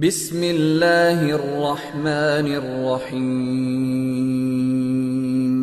बिस्मिल्लाहिर्रहमानिर्रहीम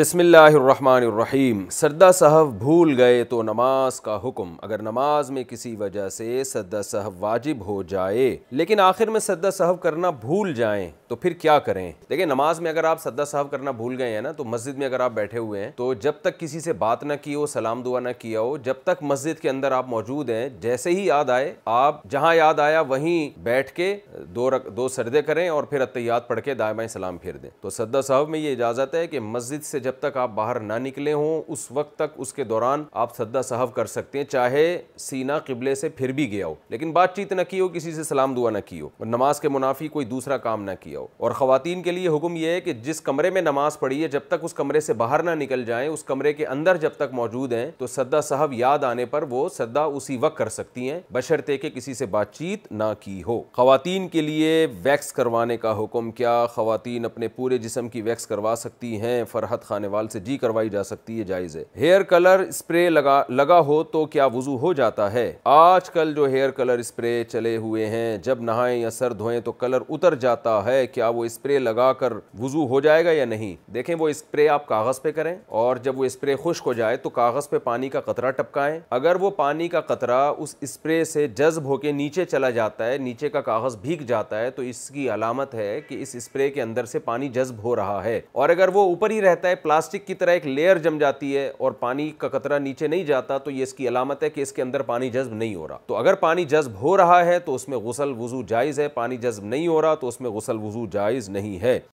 बिस्मिल्लाहिर्रहमानिर्रहीम सद्दा साहब भूल गए तो नमाज का हुक्म अगर नमाज में किसी वजह से सद्दा साहब वाजिब हो जाए लेकिन आखिर में सद्दा साहब करना भूल जाएं तो फिर क्या करें देखिए नमाज में अगर आप सद्दा साहब करना भूल गए हैं ना तो मस्जिद में अगर आप बैठे हुए हैं तो जब तक किसी से बात ना की हो सलाम दुआ ना किया हो जब तक मस्जिद के अंदर आप मौजूद हैं जैसे ही याद आए आप जहां याद आया वहीं बैठ के दो रक, दो सर्दे करें और फिर अतियात पढ़ के दाएँ सलाम फिर दें तो सद्दा साहब में ये इजाज़त है कि मस्जिद से जब तक आप बाहर ना निकले हों उस वक्त तक उसके दौरान आप सद्दा साहब कर सकते हैं चाहे सीना किबले से फिर भी गया हो लेकिन बातचीत ना की हो किसी से सलाम दुआ ना की हो और नमाज के मुनाफी कोई दूसरा काम ना किया हो और ख़वातीन के लिए हुक्म यह है कि जिस कमरे में नमाज पढ़ी है जब तक उस कमरे से बाहर ना निकल जाए उस कमरे के अंदर जब तक मौजूद हैं तो सद्दा साहब याद आने पर वो सद्दा उसी वक्त कर सकती हैं बशर्ते कि किसी से बातचीत ना की हो ख़वातीन के लिए वैक्स करवाने का हुक्म क्या ख़वातीन अपने पूरे जिसम की वैक्स करवा सकती है फरहत वाल से जी करवाई जा सकती है जायज़ है हेयर कलर स्प्रे लगा लगा हो तो क्या वजू हो जाता है आजकल जो हेयर कलर स्प्रे चले हुए हैं जब नहाए या सर धोए तो कलर उतर जाता है क्या वो स्प्रे लगा कर वजू हो जाएगा या नहीं देखें वो स्प्रे आप कागज़ पे करें और जब वो स्प्रे खुश्क हो जाए तो कागज़ पे पानी का कतरा टपकाएं अगर वो पानी का कतरा उस स्प्रे से जज्ब होकर नीचे चला जाता है नीचे का कागज़ भीग जाता है तो इसकी अलामत है कि इस स्प्रे के अंदर से पानी जज्ब हो रहा है और अगर वो ऊपर ही रहता है प्लास्टिक की तरह एक लेयर जम जाती है और पानी का कतरा नीचे नहीं जाता तो ये इसकी अलामत है कि इसके अंदर पानी जज्ब नहीं हो रहा तो अगर पानी जज्ब हो रहा है तो उसमें गुसल वजू जायज़ है पानी जज्ब नहीं हो रहा तो उसमें गुसल वजू वज़ू जायज़ नहीं है